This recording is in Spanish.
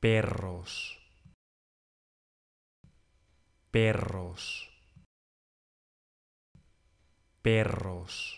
perros, perros, perros.